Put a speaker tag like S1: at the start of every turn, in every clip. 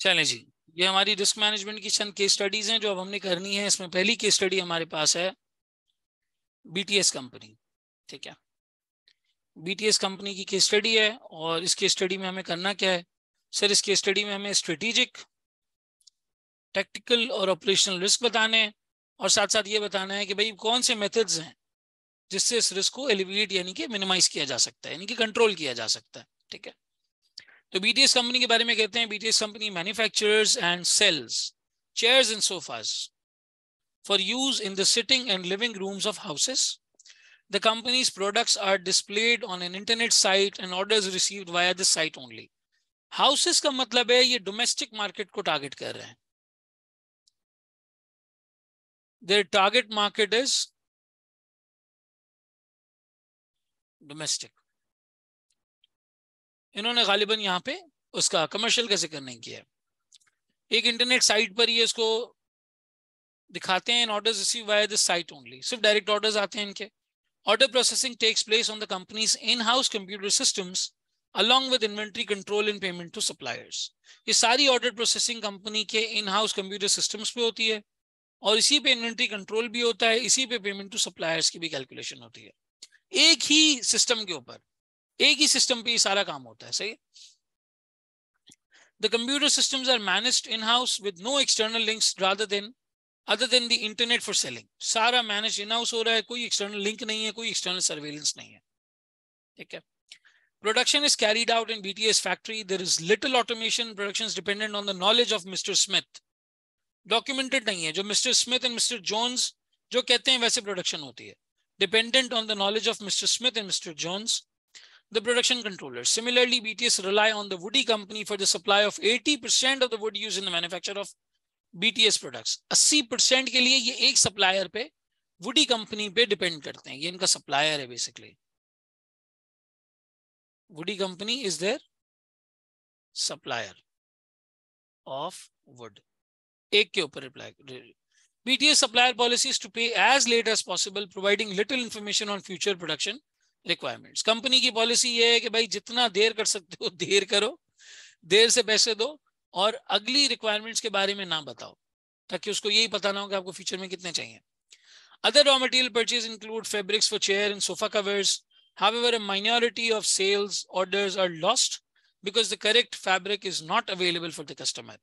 S1: चले जी ये हमारी रिस्क मैनेजमेंट की चंद केस स्टडीज हैं जो अब हमने करनी है इसमें पहली केस स्टडी हमारे पास है बीटीएस कंपनी ठीक है बीटीएस कंपनी की केस स्टडी है और इस केस स्टडी में हमें करना क्या है सर इस केस स्टडी में हमें स्ट्रेटेजिक टेक्टिकल और ऑपरेशनल रिस्क बताने हैं और साथ साथ ये बताना है कि भाई कौन से मेथड्स हैं जिससे इस रिस्क को एलिविएट यानी कि मिनिमाइज किया जा सकता है यानी कि कंट्रोल किया जा सकता है ठीक है तो बीटीएस कंपनी के बारे में कहते हैं BTS company manufacturers and sales chairs and sofas for use in the sitting and living rooms of houses the company's products are displayed on an internet site and order received via the site only houses
S2: का मतलब है ये domestic market को target कर रहे हैं their target market is domestic इन्होंने गालिबन यहाँ पे उसका
S1: कमर्शियल का जिक्र नहीं किया एक इंटरनेट साइट पर ये इसको दिखाते हैं orders receive by this site only सिर्फ डायरेक्ट ऑर्डर्स आते हैं इनके order processing takes place on the company's in house computer systems along with inventory control in payment to suppliers ये सारी ऑर्डर प्रोसेसिंग कंपनी के इन हाउस कंप्यूटर सिस्टम्स पे होती है और इसी पे इन्वेंट्री कंट्रोल भी होता है इसी पे पेमेंट टू सप्लायर्स की भी कैलकुलेशन होती है एक ही सिस्टम के ऊपर एक ही सिस्टम पे ये सारा काम होता है सही the computer system are manage in house with no external link rather than other than the internet for selling सारा मैनेज इन हाउस हो रहा है कोई एक्सटर्नल लिंक नहीं है कोई एक्सटर्नल सर्वेलेंस नहीं है ठीक है Production is carried out in BTS factory. There is little automation. Production is dependent on the knowledge of Mr. Smith. Documented nahi hai jo Mr. Smith and Mr. Jones jo kehte hain waise production hoti hai Dependent on the knowledge of Mr. Smith and Mr. Jones. the production controllers Similarly, BTS rely on the Woody company for the supply of 80% of the wood used in the manufacture of BTS products. 80% के
S2: लिए ये एक supplier पे Woody Company पे depend करते हैं ये इनका supplier है basically. Woody Company is their supplier of wood. एक के ऊपर reply.
S1: BTS supplier policy is to pay as late as possible, providing little information on future production. Requirements company की पॉलिसी ये है कि भाई जितना देर कर सकते हो देर करो देर से पैसे दो और अगली रिक्वायरमेंट्स के बारे में ना बताओ ताकि उसको यही पता ना हो कि आपको फ्यूचर में कितने चाहिए other raw material purchase include fabrics for chair and sofa covers however a minority of sales orders are lost because the correct fabric is not available for the customer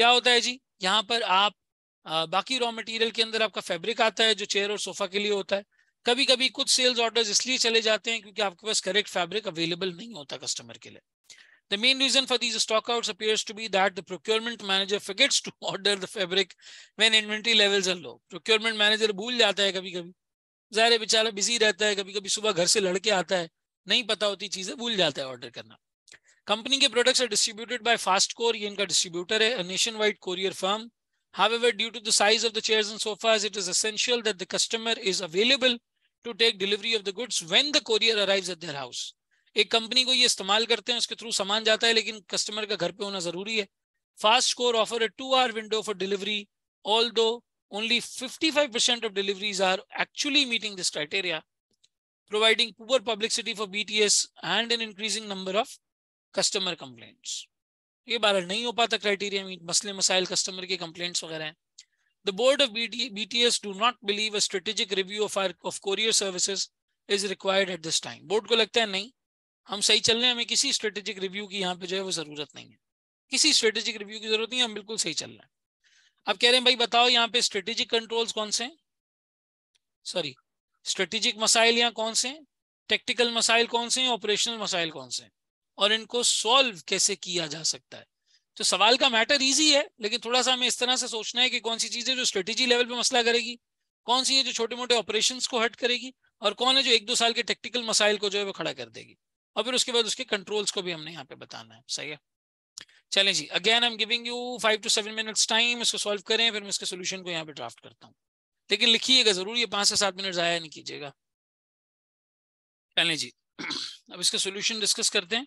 S1: क्या होता है जी यहाँ पर आप बाकी रॉ मटेरियल के अंदर आपका फेब्रिक आता है जो चेयर और सोफा के लिए होता है कभी कभी कुछ सेल्स ऑर्डर इसलिए चले जाते हैं क्योंकि आपके पास करेक्ट फैब्रिक अवेलेबल नहीं होता कस्टमर के लिए the main reason for these stock out appears to be that the procurement manager forgets to order the fabric when inventory levels low procurement manager भूल जाता है कभी कभी जाहिर बेचारा बिजी रहता है कभी कभी सुबह घर से लड़के आता है नहीं पता होती चीजें भूल जाता है ऑर्डर करना कंपनी के products are distributed by Fast Core ये इनका डिस्ट्रीब्यूटर है nationwide courier firm However, due to the size of the chairs and sofas it is essential that the customer is available to take delivery of the goods when the courier arrives at their house एक company को ये इस्तेमाल करते हैं उसके through सामान जाता है लेकिन कस्टमर का घर पे होना जरूरी है fast score offer a two hour window for delivery although only 55% of deliveries are actually meeting this criteria, providing poor publicity for BTS and an increasing number of customer complaints. ये बार नहीं हो पाता criteria मसले मसाइल customer के complaints वगैरह हैं The board of BTS do not believe a strategic review of our of courier services is required at this time. Board को लगता है नहीं हम सही चल रहे हैं हमें किसी स्ट्रेटेजिक रिव्यू की यहाँ पे जो है वो जरूरत नहीं है किसी स्ट्रेटेजिक रिव्यू की जरूरत नहीं है हम बिल्कुल सही चल रहे हैं अब कह रहे हैं भाई बताओ यहाँ पे स्ट्रेटेजिक कंट्रोल्स कौन से हैं सॉरी स्ट्रेटेजिक मसाइल यहाँ कौन से हैं टेक्टिकल मसाइल कौन से हैं ऑपरेशनल मसाइल कौन से हैं और इनको सॉल्व कैसे किया जा सकता है तो सवाल का मैटर इजी है लेकिन थोड़ा सा हमें इस तरह से सोचना है कि कौन सी चीज़ें जो स्ट्रेटेजी लेवल पे मसला करेगी कौन सी है जो छोटे मोटे ऑपरेशन को हट करेगी और कौन है जो एक दो साल के टेक्टिकल मसाइल को जो है वो खड़ा कर देगी और फिर उसके बाद उसके कंट्रोल्स को भी हमने यहाँ पे बताना है सही है चले जी again I am giving you five to seven minutes time इसको सॉल्व करें फिर मैं इसके सोल्यूशन को यहाँ पे ड्राफ्ट करता हूँ लेकिन लिखिएगा जरूर ये पांच से सात मिनट जाया नहीं कीजिएगा
S2: चले जी अब इसका सोल्यूशन डिस्कस करते हैं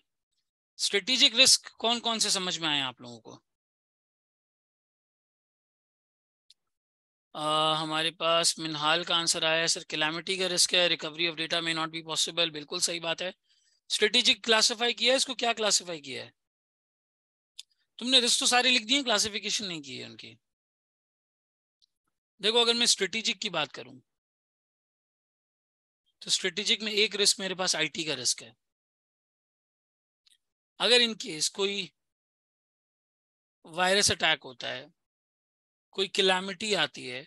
S2: स्ट्रेटेजिक रिस्क कौन कौन से समझ में आए आप लोगों को आ, हमारे पास मिनहाल का आंसर आया है सर कैलामिटी का रिस्क है recovery of data may not
S1: be possible बिल्कुल सही बात है स्ट्रेटेजिक क्लासिफाई किया है इसको क्या क्लासिफाई किया है
S2: तुमने रिस्क तो सारे लिख दिए क्लासिफिकेशन नहीं की है उनकी देखो अगर मैं स्ट्रेटेजिक की बात करूं तो स्ट्रेटेजिक में एक रिस्क मेरे पास आईटी का रिस्क है अगर इन केस कोई वायरस अटैक होता है कोई क्लैमिटी आती है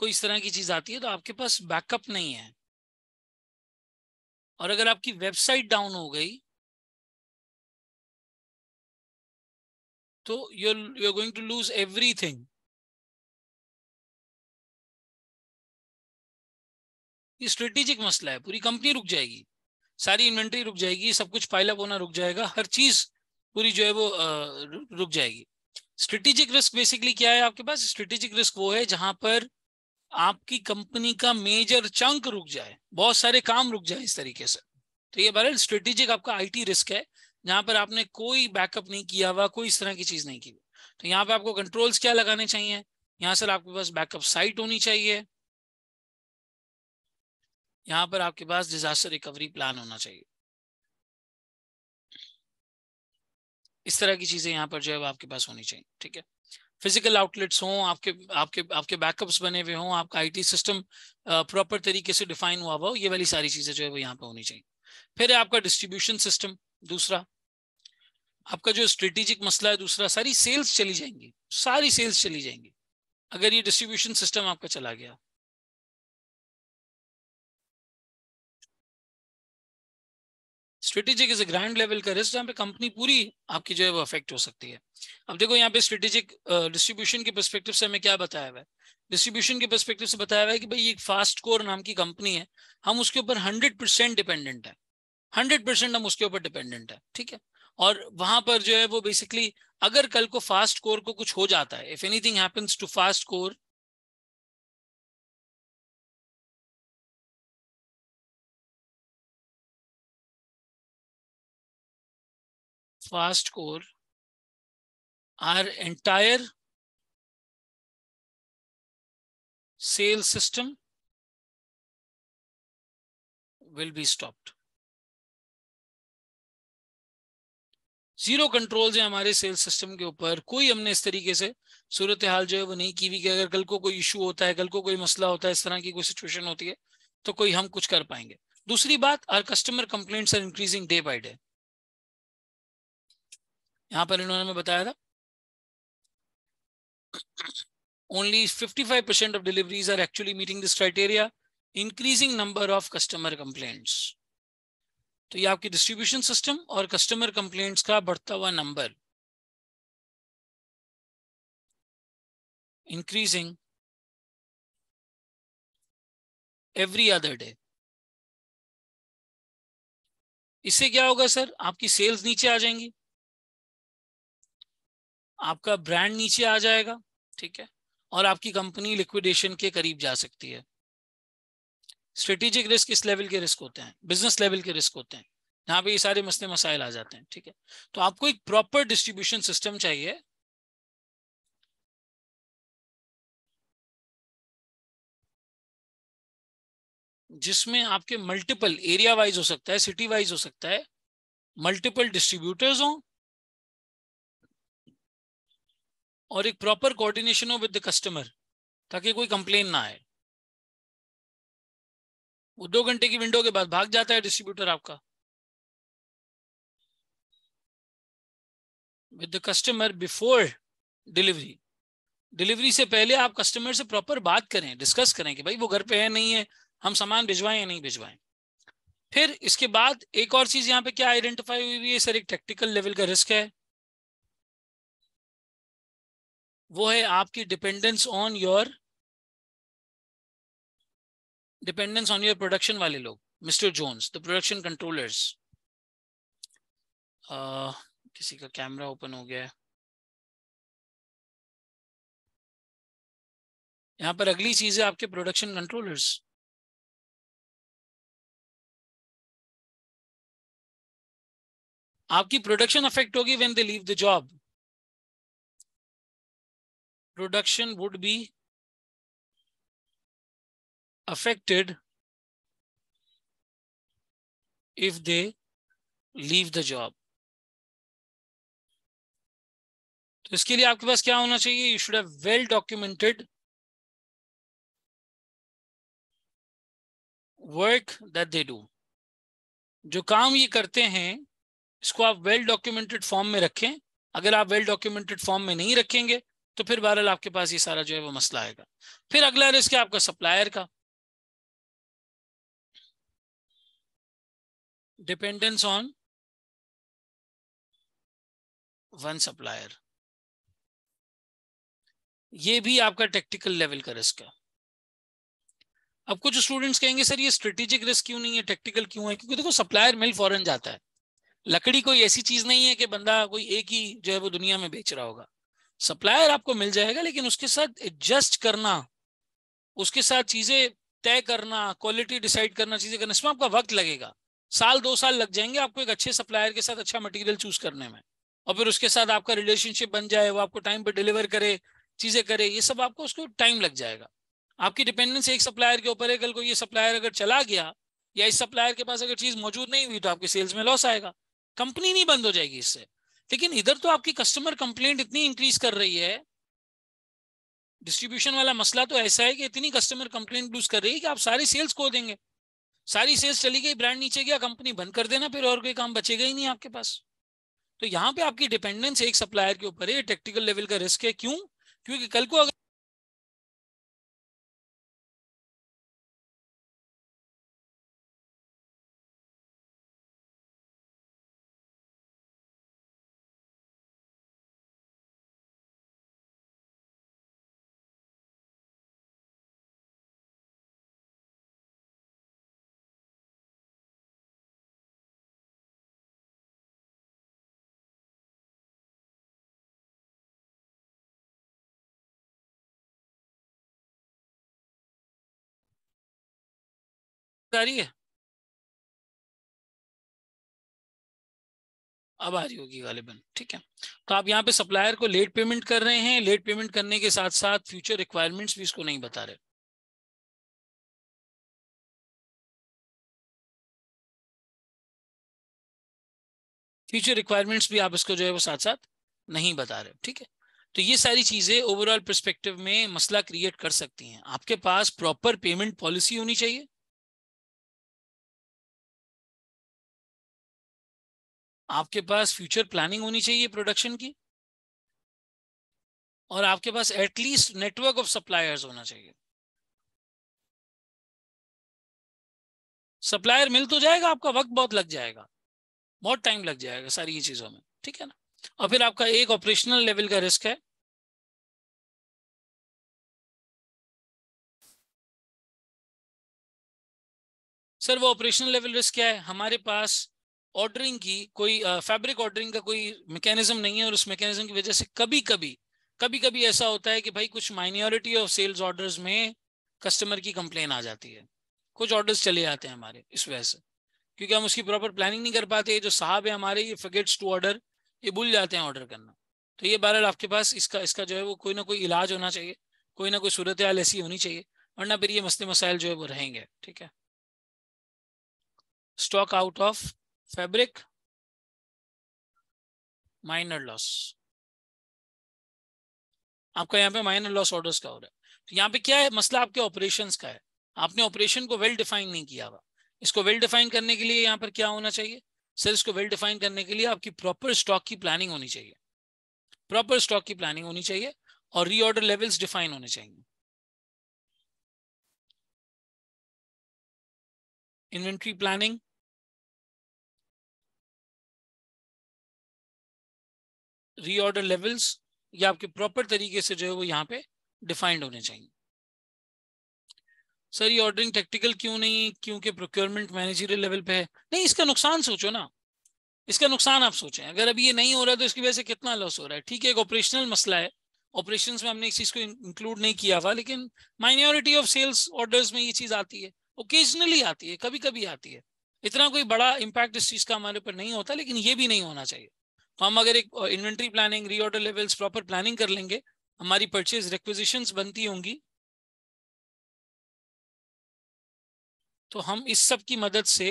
S2: कोई इस तरह की चीज आती है तो आपके पास बैकअप नहीं है और अगर आपकी वेबसाइट डाउन हो गई तो you you are going to lose everything ये स्ट्रेटेजिक मसला है पूरी कंपनी रुक जाएगी सारी इन्वेंट्री रुक जाएगी सब कुछ पाइलअप होना रुक जाएगा हर चीज
S1: पूरी जो है वो रुक जाएगी स्ट्रेटेजिक रिस्क बेसिकली क्या है आपके पास स्ट्रेटेजिक रिस्क वो है जहां पर आपकी कंपनी का मेजर चंक रुक जाए बहुत सारे काम रुक जाए इस तरीके से तो ये बहरहाल स्ट्रेटेजिक आपका आईटी रिस्क है जहां पर आपने कोई बैकअप नहीं किया हुआ कोई इस तरह की चीज नहीं की तो यहाँ पे आपको कंट्रोल्स क्या लगाने चाहिए
S2: यहाँ सर आपके पास बैकअप साइट होनी चाहिए यहाँ पर आपके पास डिजास्टर रिकवरी प्लान होना चाहिए
S1: इस तरह की चीजें यहाँ पर जो है आपके पास होनी चाहिए ठीक है फिजिकल आउटलेट्स हों आपके आपके आपके बैकअप्स बने हुए हों आपका आईटी सिस्टम प्रॉपर तरीके से डिफाइन हुआ हुआ हो ये वाली सारी चीजें जो है वो यहाँ पे होनी चाहिए फिर है आपका डिस्ट्रीब्यूशन सिस्टम दूसरा आपका जो स्ट्रेटेजिक मसला है दूसरा सारी सेल्स चली जाएंगी सारी सेल्स चली जाएंगी
S2: अगर ये डिस्ट्रीब्यूशन सिस्टम आपका चला गया स्ट्रेटेजिक इज ग्रैंड लेवल का रिस्क जहाँ पे कंपनी
S1: पूरी आपकी जो है वो अफेक्ट हो सकती है अब देखो यहाँ पे स्ट्रेटेजिक डिस्ट्रीब्यूशन uh, के परस्पेक्टिव से हमें क्या बताया हुआ है डिस्ट्रीब्यूशन के परस्पेक्टिव से बताया हुआ है कि भाई एक फास्ट कोर नाम की कंपनी है हम उसके ऊपर हंड्रेड परसेंट डिपेंडेंट है हंड्रेड परसेंट हम उसके ऊपर डिपेंडेंट है ठीक है और
S2: वहां पर जो है वो बेसिकली अगर कल को फास्ट कोर को कुछ हो जाता है if anything happens to fast core fast core our entire sales system will be stopped zero control है हमारे सेल्स सिस्टम के ऊपर कोई हमने इस तरीके से सूरत हाल जो है वो नहीं
S1: की हुई कि अगर कल को कोई इशू होता है कल को कोई मसला होता है इस तरह की कोई सिचुएशन होती है तो कोई हम कुछ कर
S2: पाएंगे दूसरी बात our customer complaints are increasing day by day यहां पर इन्होंने बताया था
S1: five 55% of deliveries are actually meeting this criteria increasing number of
S2: customer complain तो ये आपकी डिस्ट्रीब्यूशन सिस्टम और कस्टमर कंप्लेंट्स का बढ़ता हुआ number increasing every other day इससे क्या होगा सर आपकी सेल्स नीचे आ जाएंगी आपका ब्रांड नीचे आ जाएगा ठीक है
S1: और आपकी कंपनी लिक्विडेशन के करीब जा सकती है स्ट्रेटेजिक रिस्क इस लेवल के रिस्क होते हैं बिजनेस लेवल के रिस्क होते हैं यहाँ पे ये सारे मसले मसाइल आ जाते हैं ठीक है तो
S2: आपको एक प्रॉपर डिस्ट्रीब्यूशन सिस्टम चाहिए जिसमें आपके मल्टीपल एरिया वाइज हो सकता है सिटी वाइज हो सकता है मल्टीपल डिस्ट्रीब्यूटर्स हों और एक प्रॉपर कोऑर्डिनेशन हो विद द कस्टमर ताकि कोई कंप्लेन ना आए वो दो घंटे की विंडो के बाद भाग जाता है डिस्ट्रीब्यूटर आपका with the customer before delivery delivery से पहले
S1: आप कस्टमर से प्रॉपर बात करें डिस्कस करें कि भाई वो घर पे है नहीं है हम सामान भिजवाएं या नहीं भिजवाएं फिर इसके बाद एक और चीज यहाँ पे क्या आइडेंटिफाई हुई है सर एक टेक्टिकल लेवल का
S2: रिस्क है वो है आपकी dependence on your dependence on your production वाले लोग mister Jones the production controllers किसी का कैमरा ओपन हो गया है पर अगली चीज है आपके प्रोडक्शन कंट्रोलर्स आपकी प्रोडक्शन अफेक्ट होगी when they leave the job production would be affected if they leave the job. तो इसके लिए आपके पास क्या होना चाहिए you should have well documented work that they do जो काम ये करते हैं इसको आप वेल डॉक्यूमेंटेड
S1: फॉर्म में रखें अगर आप वेल डॉक्यूमेंटेड फॉर्म में नहीं रखेंगे तो फिर बहरहाल आपके पास ये सारा जो है वो
S2: मसला आएगा फिर अगला रिस्क है आपका सप्लायर का डिपेंडेंस ऑन वन सप्लायर ये भी आपका टेक्टिकल लेवल का रिस्क है अब कुछ स्टूडेंट्स कहेंगे सर ये स्ट्रेटेजिक रिस्क
S1: क्यों नहीं है टेक्टिकल क्यों है क्योंकि देखो सप्लायर मिल फॉरन जाता है लकड़ी कोई ऐसी चीज नहीं है कि बंदा कोई एक ही जो है वो दुनिया में बेच रहा होगा सप्लायर आपको मिल जाएगा लेकिन उसके साथ एडजस्ट करना उसके साथ चीजें तय करना क्वालिटी डिसाइड करना चीजें करना इसमें आपका वक्त लगेगा साल दो साल लग जाएंगे आपको एक अच्छे सप्लायर के साथ अच्छा मटेरियल चूज करने में और फिर उसके साथ आपका रिलेशनशिप बन जाए वो आपको टाइम पर डिलीवर करे चीजें करे ये सब आपको उसको टाइम लग जाएगा आपकी डिपेंडेंस एक सप्लायर के ऊपर है कल को ये सप्लायर अगर चला गया या इस सप्लायर के पास अगर चीज मौजूद नहीं हुई तो आपकी सेल्स में लॉस आएगा कंपनी नहीं बंद हो जाएगी इससे लेकिन इधर तो आपकी कस्टमर कंप्लेंट इतनी इंक्रीज कर रही है डिस्ट्रीब्यूशन वाला मसला तो ऐसा है कि इतनी कस्टमर कंप्लेंट लूज कर रही है कि आप सारी सेल्स खो देंगे सारी सेल्स चली गई ब्रांड नीचे गया कंपनी बंद कर देना फिर और कोई काम बचेगा ही नहीं आपके पास तो यहाँ
S2: पे आपकी डिपेंडेंस एक सप्लायर के ऊपर है टेक्टिकल लेवल का रिस्क है क्यों क्योंकि कल को अगर आ रही है अब आ रही होगी गालिबन ठीक है तो आप यहाँ पे सप्लायर को लेट पेमेंट कर रहे हैं लेट पेमेंट करने के साथ साथ फ्यूचर रिक्वायरमेंट्स भी इसको नहीं बता रहे फ्यूचर रिक्वायरमेंट्स भी आप इसको जो है वो साथ साथ नहीं बता रहे ठीक है तो ये सारी चीजें ओवरऑल परस्पेक्टिव में मसला क्रिएट कर सकती हैं आपके पास प्रॉपर पेमेंट पॉलिसी होनी चाहिए आपके पास फ्यूचर प्लानिंग होनी चाहिए प्रोडक्शन की और आपके पास एटलीस्ट नेटवर्क ऑफ सप्लायर्स होना चाहिए सप्लायर मिल तो जाएगा आपका वक्त बहुत लग जाएगा बहुत टाइम लग जाएगा सारी ये चीजों में ठीक है ना और फिर आपका एक ऑपरेशनल लेवल का रिस्क है सर वो ऑपरेशनल लेवल रिस्क क्या है हमारे पास ऑर्डरिंग की कोई फैब्रिक ऑर्डरिंग का कोई
S1: मैकेनिज्म नहीं है और उस मैकेनिज्म की वजह से कभी कभी कभी कभी ऐसा होता है कि भाई कुछ माइनॉरिटी ऑफ सेल्स ऑर्डर्स में कस्टमर की कंप्लेन आ जाती है कुछ ऑर्डर्स चले जाते हैं हमारे इस वजह से क्योंकि हम उसकी प्रॉपर प्लानिंग नहीं कर पाते जो साहब है हमारे ये फगेट्स टू ऑर्डर ये भूल जाते हैं ऑर्डर करना तो ये बहरहाल आपके पास इसका इसका जो है वो कोई ना कोई इलाज होना चाहिए कोई
S2: ना कोई सूरत हाल ऐसी होनी चाहिए वरना फिर ये मसले मसाइल जो है वो रहेंगे ठीक है stock out of fabric minor loss आपका यहाँ पे माइनर लॉस ऑर्डर्स का हो रहा
S1: है तो यहाँ पे क्या है मसला आपके ऑपरेशंस का है आपने ऑपरेशन को वेल डिफाइन नहीं किया हुआ इसको वेल डिफाइन करने के लिए यहाँ पर क्या होना चाहिए सर इसको वेल डिफाइन करने के लिए आपकी प्रॉपर स्टॉक की
S2: प्लानिंग होनी चाहिए प्रॉपर स्टॉक की प्लानिंग होनी चाहिए और रीऑर्डर लेवल्स डिफाइन होने चाहिए इन्वेंट्री प्लानिंग रीऑर्डर लेवल्स ये आपके प्रॉपर तरीके से जो है वो यहाँ पे डिफाइंड
S1: होने चाहिए सर ये ऑर्डरिंग टेक्टिकल क्यों नहीं क्योंकि प्रोक्योरमेंट मैनेजरियल लेवल पे है नहीं इसका नुकसान सोचो ना इसका नुकसान आप सोचें अगर अभी ये नहीं हो रहा है तो इसकी वजह से कितना लॉस हो रहा है ठीक है एक ऑपरेशनल मसला है ऑपरेशन में हमने इस चीज को इंक्लूड नहीं किया हुआ लेकिन माइनॉरिटी ऑफ सेल्स ऑर्डर्स में ये चीज आती है ओकेजनली आती है कभी कभी आती है इतना कोई बड़ा इम्पैक्ट इस चीज का हमारे ऊपर नहीं होता लेकिन ये भी नहीं होना चाहिए तो हम अगर एक inventory planning reorder levels proper planning कर लेंगे हमारी परचेज रिक्वेजिशन बनती
S2: होंगी तो हम इस सब की मदद से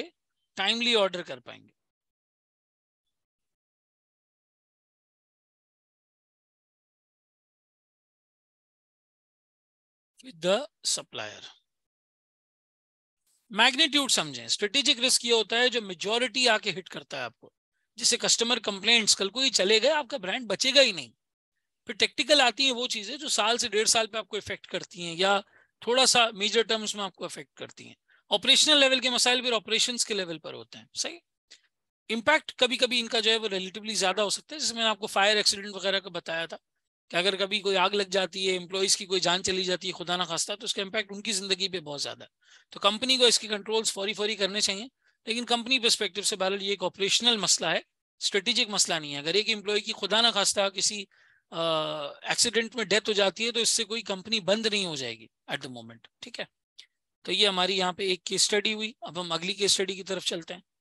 S2: टाइमली ऑर्डर कर पाएंगे विद द सप्लायर मैग्नीट्यूड समझें
S1: स्ट्रेटेजिक रिस्क ये होता है जो मेजोरिटी आके हिट करता है आपको जैसे कस्टमर कंप्लेंट्स कल को ही चले गए आपका ब्रांड बचेगा ही नहीं फिर टेक्टिकल आती है वो चीजें जो साल से डेढ़ साल पे आपको इफेक्ट करती हैं या थोड़ा सा मेजर टर्म्स में आपको इफेक्ट करती हैं ऑपरेशनल लेवल के मसाइल फिर ऑपरेशन के लेवल पर होते हैं सही इम्पैक्ट कभी कभी इनका जो है वो रिलेटिवली ज्यादा हो सकता है जैसे मैंने आपको फायर एक्सीडेंट वगैरह का बताया था कि अगर कभी कोई आग लग जाती है एम्प्लॉयज की कोई जान चली जाती है खुदा ना खास्ता तो उसका इम्पैक्ट उनकी जिंदगी पे बहुत ज्यादा तो कंपनी को इसके कंट्रोल्स फौरी फौरी करने चाहिए लेकिन कंपनी परस्पेक्टिव से बहरहाल ये एक ऑपरेशनल मसला है स्ट्रेटेजिक मसला नहीं है अगर एक एम्प्लॉय की खुदा ना खास्ता किसी एक्सीडेंट में डेथ हो जाती है तो इससे कोई कंपनी
S2: बंद नहीं हो जाएगी एट द मोमेंट ठीक है तो ये हमारी यहाँ पे एक केस स्टडी हुई अब हम अगली केस स्टडी की तरफ चलते हैं